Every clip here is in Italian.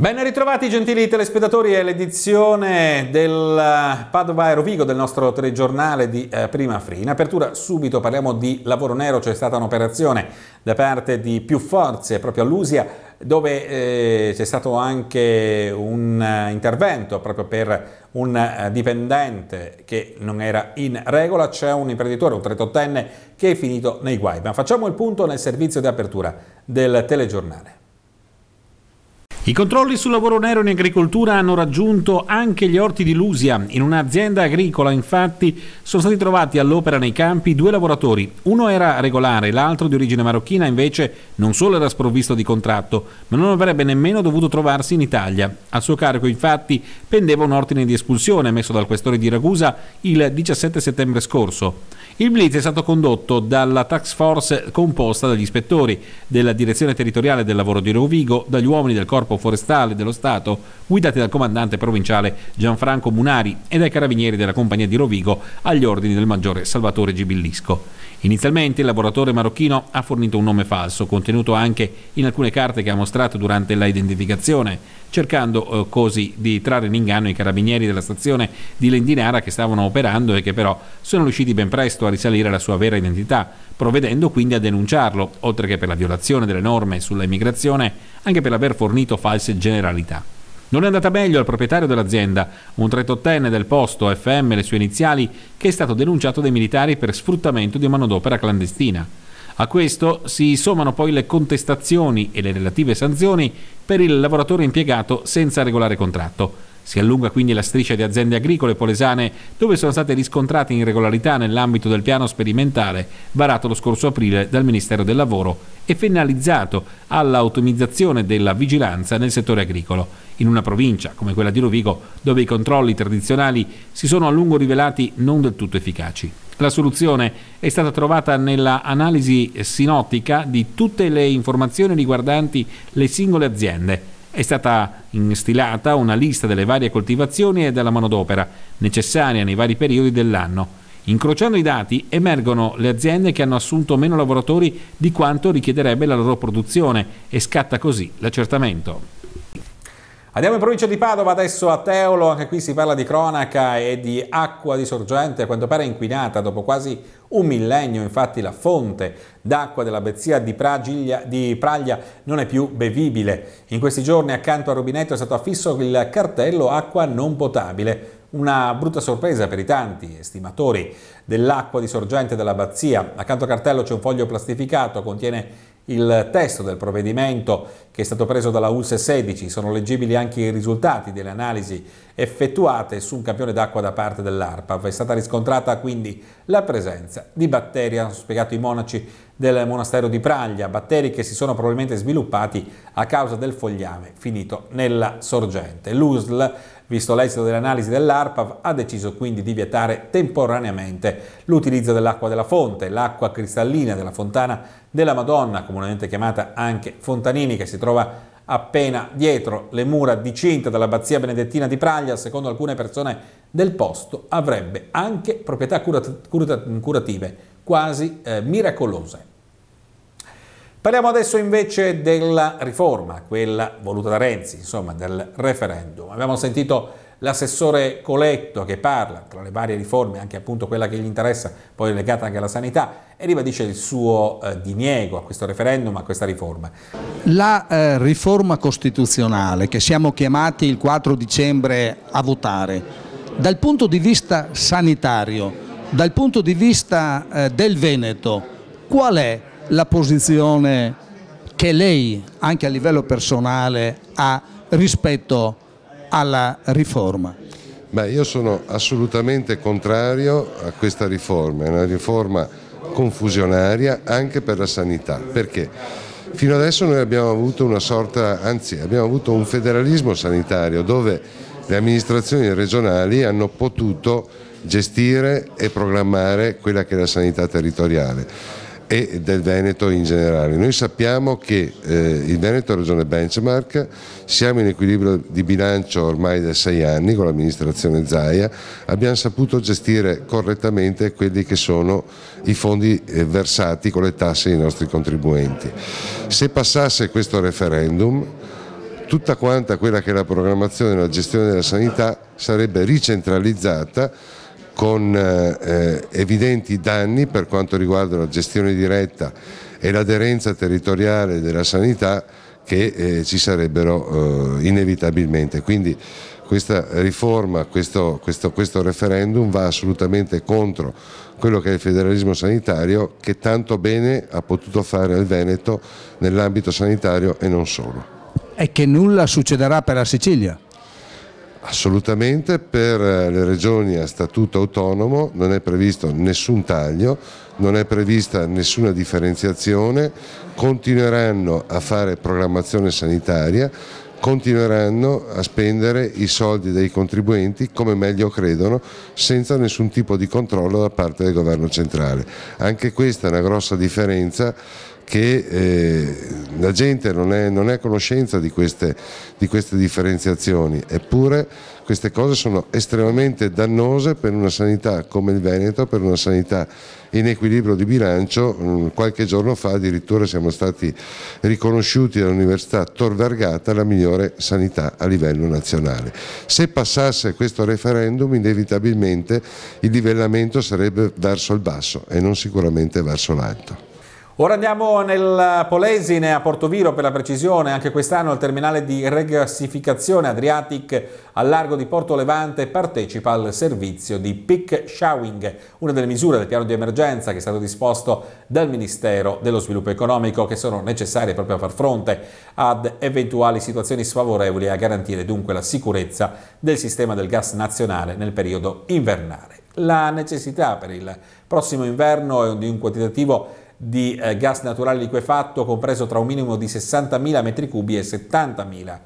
Ben ritrovati gentili telespettatori, è l'edizione del eh, Padova Aerovigo del nostro telegiornale di eh, Prima Free. In apertura subito parliamo di lavoro nero, c'è stata un'operazione da parte di più forze proprio all'Usia dove eh, c'è stato anche un uh, intervento proprio per un uh, dipendente che non era in regola, c'è un imprenditore, un 38enne che è finito nei guai. Ma facciamo il punto nel servizio di apertura del telegiornale. I controlli sul lavoro nero in agricoltura hanno raggiunto anche gli orti di Lusia. In un'azienda agricola, infatti, sono stati trovati all'opera nei campi due lavoratori. Uno era regolare, l'altro di origine marocchina, invece, non solo era sprovvisto di contratto, ma non avrebbe nemmeno dovuto trovarsi in Italia. Al suo carico, infatti, pendeva un ordine di espulsione emesso dal questore di Ragusa il 17 settembre scorso. Il blitz è stato condotto dalla tax force composta dagli ispettori della Direzione Territoriale del Lavoro di Rovigo, dagli uomini del Corpo forestale dello Stato, guidati dal comandante provinciale Gianfranco Munari e dai carabinieri della compagnia di Rovigo agli ordini del maggiore Salvatore Gibillisco. Inizialmente il lavoratore marocchino ha fornito un nome falso, contenuto anche in alcune carte che ha mostrato durante la identificazione cercando eh, così di trarre in inganno i carabinieri della stazione di Lendinara che stavano operando e che però sono riusciti ben presto a risalire alla sua vera identità, provvedendo quindi a denunciarlo, oltre che per la violazione delle norme sulla immigrazione, anche per aver fornito false generalità. Non è andata meglio al proprietario dell'azienda, un 38enne del posto, FM e le sue iniziali, che è stato denunciato dai militari per sfruttamento di manodopera clandestina. A questo si sommano poi le contestazioni e le relative sanzioni per il lavoratore impiegato senza regolare contratto. Si allunga quindi la striscia di aziende agricole polesane dove sono state riscontrate irregolarità nell'ambito del piano sperimentale varato lo scorso aprile dal Ministero del Lavoro e finalizzato all'automizzazione della vigilanza nel settore agricolo. In una provincia come quella di Rovigo, dove i controlli tradizionali si sono a lungo rivelati non del tutto efficaci. La soluzione è stata trovata nella analisi sinottica di tutte le informazioni riguardanti le singole aziende. È stata instilata una lista delle varie coltivazioni e della manodopera necessaria nei vari periodi dell'anno. Incrociando i dati emergono le aziende che hanno assunto meno lavoratori di quanto richiederebbe la loro produzione e scatta così l'accertamento. Andiamo in provincia di Padova adesso a Teolo, anche qui si parla di cronaca e di acqua di sorgente, a quanto pare inquinata dopo quasi un millennio, infatti la fonte d'acqua dell'abbezia di, di Praglia non è più bevibile. In questi giorni accanto al rubinetto è stato affisso il cartello acqua non potabile. Una brutta sorpresa per i tanti estimatori dell'acqua di sorgente dell'abbazia. Accanto al cartello c'è un foglio plastificato, contiene il testo del provvedimento che è stato preso dalla US 16, sono leggibili anche i risultati delle analisi effettuate su un campione d'acqua da parte dell'ARPAV. È stata riscontrata quindi la presenza di batteri, hanno spiegato i monaci del monastero di Praglia, batteri che si sono probabilmente sviluppati a causa del fogliame finito nella sorgente. L'USL Visto l'esito dell'analisi dell'ARPAV, ha deciso quindi di vietare temporaneamente l'utilizzo dell'acqua della fonte, l'acqua cristallina della fontana della Madonna, comunemente chiamata anche Fontanini, che si trova appena dietro le mura di Cinta dell'abbazia benedettina di Praglia, secondo alcune persone del posto, avrebbe anche proprietà curat- curat- curative quasi eh, miracolose. Parliamo adesso invece della riforma, quella voluta da Renzi, insomma del referendum. Abbiamo sentito l'assessore Coletto che parla tra le varie riforme, anche appunto quella che gli interessa, poi legata anche alla sanità, e ribadisce il suo eh, diniego a questo referendum, a questa riforma. La eh, riforma costituzionale che siamo chiamati il 4 dicembre a votare, dal punto di vista sanitario, dal punto di vista eh, del Veneto, qual è la posizione che lei, anche a livello personale, ha rispetto alla riforma? Beh, io sono assolutamente contrario a questa riforma, è una riforma confusionaria anche per la sanità. Perché? Fino adesso noi abbiamo avuto una sorta, anzi abbiamo avuto un federalismo sanitario dove le amministrazioni regionali hanno potuto gestire e programmare quella che è la sanità territoriale e del Veneto in generale. Noi sappiamo che eh, il Veneto è regione benchmark, siamo in equilibrio di bilancio ormai da sei anni con l'amministrazione Zaia, abbiamo saputo gestire correttamente quelli che sono i fondi eh, versati con le tasse dei nostri contribuenti. Se passasse questo referendum, tutta quanta quella che è la programmazione e la gestione della sanità sarebbe ricentralizzata con eh, eh, evidenti danni per quanto riguarda la gestione diretta e l'aderenza territoriale della sanità che eh, ci sarebbero eh, inevitabilmente. Quindi questa riforma, questo, questo, questo referendum va assolutamente contro quello che è il federalismo sanitario che tanto bene ha potuto fare al Veneto nell'ambito sanitario e non solo. E che nulla succederà per la Sicilia? Assolutamente, per eh, le regioni a statuto autonomo non è previsto nessun taglio, non è prevista nessuna differenziazione, continueranno a fare programmazione sanitaria, continueranno a spendere i soldi dei contribuenti come meglio credono senza nessun tipo di controllo da parte del governo centrale. Anche questa è una grossa differenza che eh, la gente non è, non è a conoscenza di queste, di queste differenziazioni, eppure queste cose sono estremamente dannose per una sanità come il Veneto, per una sanità in equilibrio di bilancio. Mm, qualche giorno fa addirittura siamo stati riconosciuti dall'Università Tor Vergata la migliore sanità a livello nazionale. Se passasse questo referendum inevitabilmente il livellamento sarebbe verso il basso e non sicuramente verso l'alto. Ora andiamo nel Polesine a Portoviro per la precisione, anche quest'anno il terminale di regassificazione Adriatic al largo di Porto Levante partecipa al servizio di peak showing, una delle misure del piano di emergenza che è stato disposto dal Ministero dello Sviluppo Economico che sono necessarie proprio a far fronte ad eventuali situazioni sfavorevoli e a garantire dunque la sicurezza del sistema del gas nazionale nel periodo invernale. La necessità per il prossimo inverno è di un quantitativo di eh, gas naturale liquefatto compreso tra un minimo di 60.000 m3 e 70.000.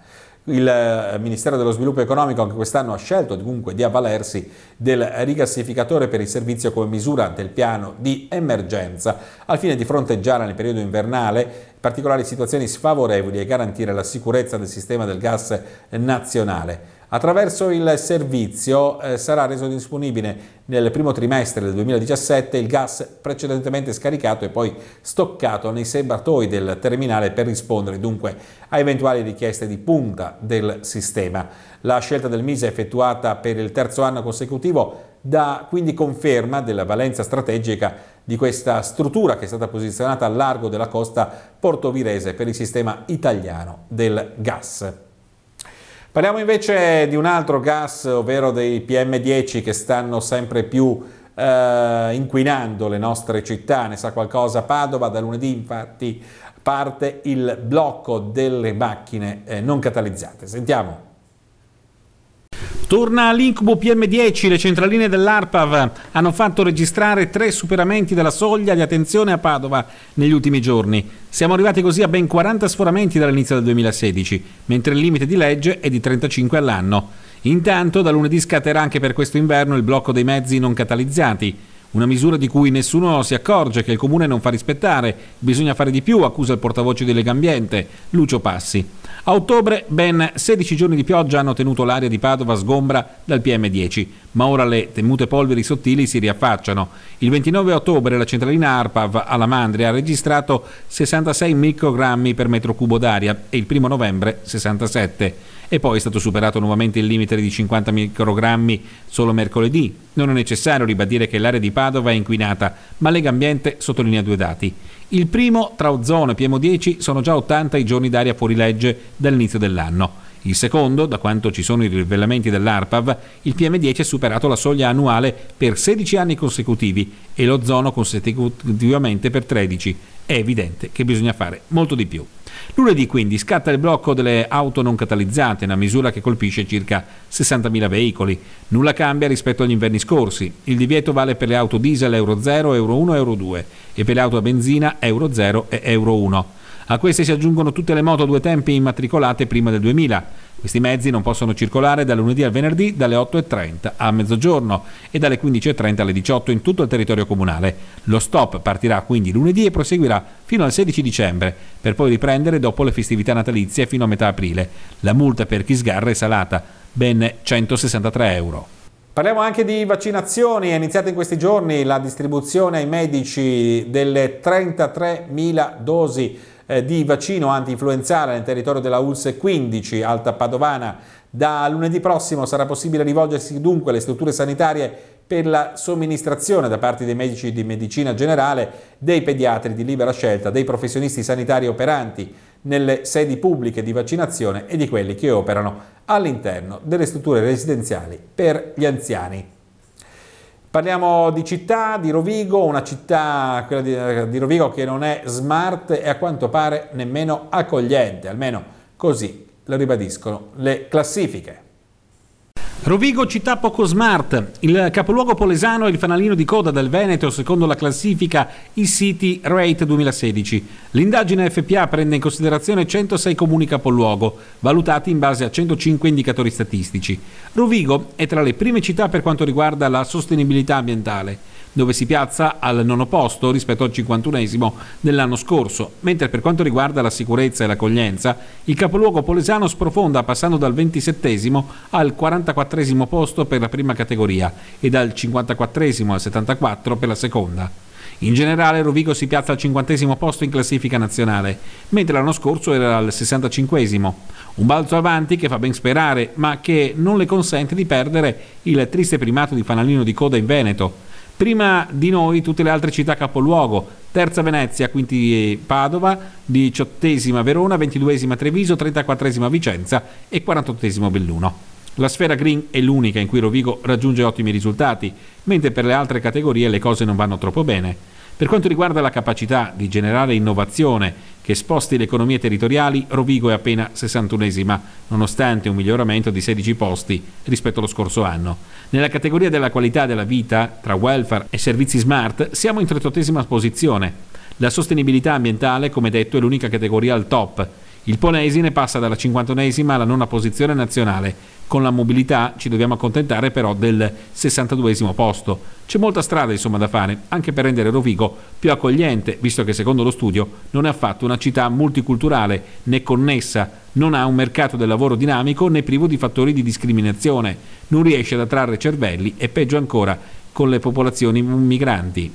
Il eh, Ministero dello Sviluppo Economico anche quest'anno ha scelto dunque di avvalersi del rigassificatore per il servizio come misura del piano di emergenza al fine di fronteggiare nel periodo invernale particolari situazioni sfavorevoli e garantire la sicurezza del sistema del gas nazionale. Attraverso il servizio eh, sarà reso disponibile nel primo trimestre del 2017 il gas precedentemente scaricato e poi stoccato nei serbatoi del terminale per rispondere dunque a eventuali richieste di punta del sistema. La scelta del MISE effettuata per il terzo anno consecutivo dà quindi conferma della valenza strategica di questa struttura che è stata posizionata a largo della costa portovirese per il sistema italiano del gas. Parliamo invece di un altro gas, ovvero dei PM10 che stanno sempre più eh, inquinando le nostre città. Ne sa qualcosa Padova, da lunedì infatti parte il blocco delle macchine eh, non catalizzate. Sentiamo. Torna l'incubo PM10, le centraline dell'ARPAV hanno fatto registrare tre superamenti della soglia di attenzione a Padova negli ultimi giorni. Siamo arrivati così a ben 40 sforamenti dall'inizio del 2016, mentre il limite di legge è di 35 all'anno. Intanto da lunedì scatterà anche per questo inverno il blocco dei mezzi non catalizzati. Una misura di cui nessuno si accorge, che il comune non fa rispettare. Bisogna fare di più, accusa il portavoce di Legambiente, Lucio Passi. A ottobre ben 16 giorni di pioggia hanno tenuto l'area di Padova sgombra dal PM10, ma ora le temute polveri sottili si riaffacciano. Il 29 ottobre la centralina ARPAV alla Mandria ha registrato 66 microgrammi per metro cubo d'aria e il 1 novembre 67 e poi è stato superato nuovamente il limite di 50 microgrammi solo mercoledì. Non è necessario ribadire che l'area di Padova è inquinata, ma Lega Ambiente sottolinea due dati. Il primo, tra ozono e PM10, sono già 80 i giorni d'aria fuori legge dall'inizio dell'anno. Il secondo, da quanto ci sono i rivelamenti dell'ARPAV, il PM10 ha superato la soglia annuale per 16 anni consecutivi e l'ozono consecutivamente per 13. È evidente che bisogna fare molto di più. Lunedì quindi scatta il blocco delle auto non catalizzate, una misura che colpisce circa 60.000 veicoli. Nulla cambia rispetto agli inverni scorsi. Il divieto vale per le auto diesel Euro 0, Euro 1, Euro 2 e per le auto a benzina Euro 0 e Euro 1. A queste si aggiungono tutte le moto a due tempi immatricolate prima del 2000. Questi mezzi non possono circolare da lunedì al venerdì dalle 8.30 a mezzogiorno e dalle 15.30 alle 18 in tutto il territorio comunale. Lo stop partirà quindi lunedì e proseguirà fino al 16 dicembre, per poi riprendere dopo le festività natalizie fino a metà aprile. La multa per chi sgarra è salata, ben 163 euro. Parliamo anche di vaccinazioni, è iniziata in questi giorni la distribuzione ai medici delle 33.000 dosi eh, di vaccino anti-influenzale nel territorio della ULS 15, Alta Padovana. Da lunedì prossimo sarà possibile rivolgersi dunque alle strutture sanitarie per la somministrazione da parte dei medici di medicina generale, dei pediatri di libera scelta, dei professionisti sanitari operanti nelle sedi pubbliche di vaccinazione e di quelli che operano all'interno delle strutture residenziali per gli anziani. Parliamo di città, di Rovigo, una città, quella di, eh, di Rovigo, che non è smart e a quanto pare nemmeno accogliente, almeno così lo ribadiscono le classifiche. Rovigo città poco smart, il capoluogo polesano è il fanalino di coda del Veneto secondo la classifica e-City Rate 2016. L'indagine FPA prende in considerazione 106 comuni capoluogo, valutati in base a 105 indicatori statistici. Rovigo è tra le prime città per quanto riguarda la sostenibilità ambientale dove si piazza al nono posto rispetto al 51 dell'anno scorso, mentre per quanto riguarda la sicurezza e l'accoglienza, il capoluogo polesano sprofonda passando dal 27 al 44 posto per la prima categoria e dal 54 al 74 per la seconda. In generale Rovigo si piazza al 50 posto in classifica nazionale, mentre l'anno scorso era al 65 un balzo avanti che fa ben sperare, ma che non le consente di perdere il triste primato di fanalino di coda in Veneto. Prima di noi tutte le altre città capoluogo, terza Venezia, quinti Padova, diciottesima Verona, ventiduesima Treviso, trentaquattresima Vicenza e quarantottesimo Belluno. La sfera green è l'unica in cui Rovigo raggiunge ottimi risultati, mentre per le altre categorie le cose non vanno troppo bene. Per quanto riguarda la capacità di generare innovazione che sposti le economie territoriali, Rovigo è appena 61esima, nonostante un miglioramento di 16 posti rispetto allo scorso anno. Nella categoria della qualità della vita, tra welfare e servizi smart, siamo in 38esima posizione. La sostenibilità ambientale, come detto, è l'unica categoria al top il Polesine passa dalla 51esima alla nona posizione nazionale. Con la mobilità ci dobbiamo accontentare però del 62esimo posto. C'è molta strada insomma da fare, anche per rendere Rovigo più accogliente, visto che secondo lo studio non è affatto una città multiculturale né connessa, non ha un mercato del lavoro dinamico né privo di fattori di discriminazione, non riesce ad attrarre cervelli e peggio ancora con le popolazioni migranti.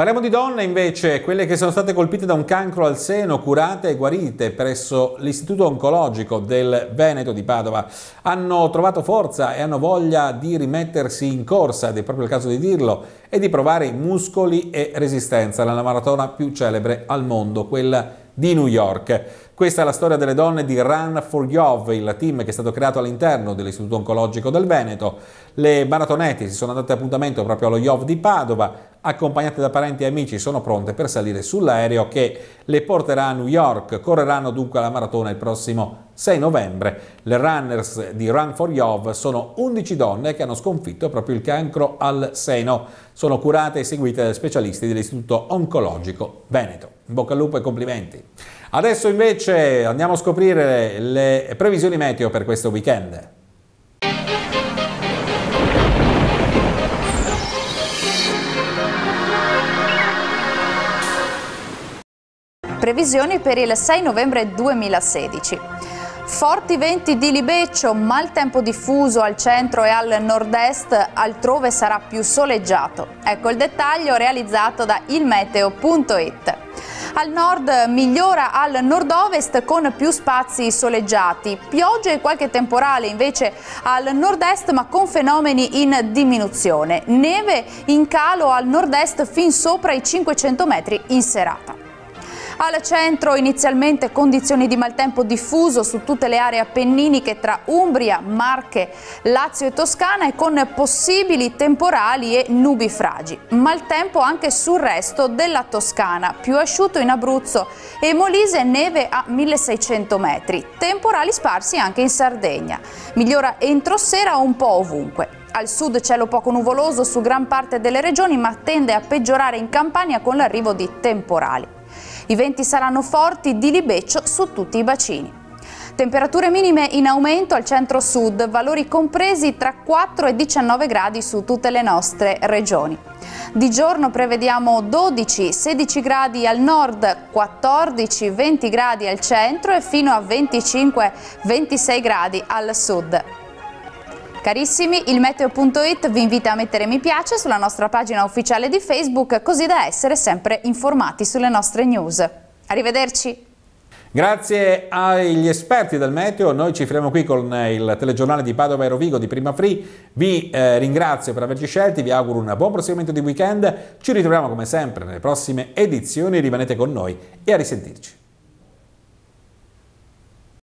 Parliamo di donne invece, quelle che sono state colpite da un cancro al seno, curate e guarite presso l'Istituto Oncologico del Veneto di Padova. Hanno trovato forza e hanno voglia di rimettersi in corsa, ed è proprio il caso di dirlo, e di provare muscoli e resistenza nella maratona più celebre al mondo, quella di New York. Questa è la storia delle donne di Run for Yov, il team che è stato creato all'interno dell'Istituto Oncologico del Veneto. Le maratonette si sono date appuntamento proprio allo Yov di Padova, accompagnate da parenti e amici, sono pronte per salire sull'aereo che le porterà a New York. Correranno dunque la maratona il prossimo 6 novembre. Le runners di Run for Yov sono 11 donne che hanno sconfitto proprio il cancro al seno. Sono curate e seguite da specialisti dell'Istituto Oncologico Veneto. In bocca al lupo e complimenti. Adesso invece andiamo a scoprire le previsioni meteo per questo weekend. previsioni per il 6 novembre 2016. Forti venti di libeccio, maltempo diffuso al centro e al nord-est, altrove sarà più soleggiato. Ecco il dettaglio realizzato da ilmeteo.it. Al nord migliora al nord-ovest con più spazi soleggiati, piogge e qualche temporale invece al nord-est ma con fenomeni in diminuzione, neve in calo al nord-est fin sopra i 500 metri in serata. Al centro inizialmente condizioni di maltempo diffuso su tutte le aree appenniniche tra Umbria, Marche, Lazio e Toscana e con possibili temporali e nubifragi. Maltempo anche sul resto della Toscana, più asciutto in Abruzzo e Molise neve a 1600 metri, temporali sparsi anche in Sardegna. Migliora entro sera un po' ovunque. Al sud cielo poco nuvoloso su gran parte delle regioni ma tende a peggiorare in Campania con l'arrivo di temporali. I venti saranno forti di libeccio su tutti i bacini. Temperature minime in aumento al centro-sud, valori compresi tra 4 e 19 gradi su tutte le nostre regioni. Di giorno prevediamo 12-16 gradi al nord, 14-20 gradi al centro e fino a 25-26 gradi al sud. Carissimi, il meteo.it vi invita a mettere mi piace sulla nostra pagina ufficiale di Facebook così da essere sempre informati sulle nostre news. Arrivederci! Grazie agli esperti del meteo, noi ci fermiamo qui con il telegiornale di Padova e Rovigo di Prima Free, vi eh, ringrazio per averci scelti, vi auguro un buon proseguimento di weekend, ci ritroviamo come sempre nelle prossime edizioni, rimanete con noi e a risentirci.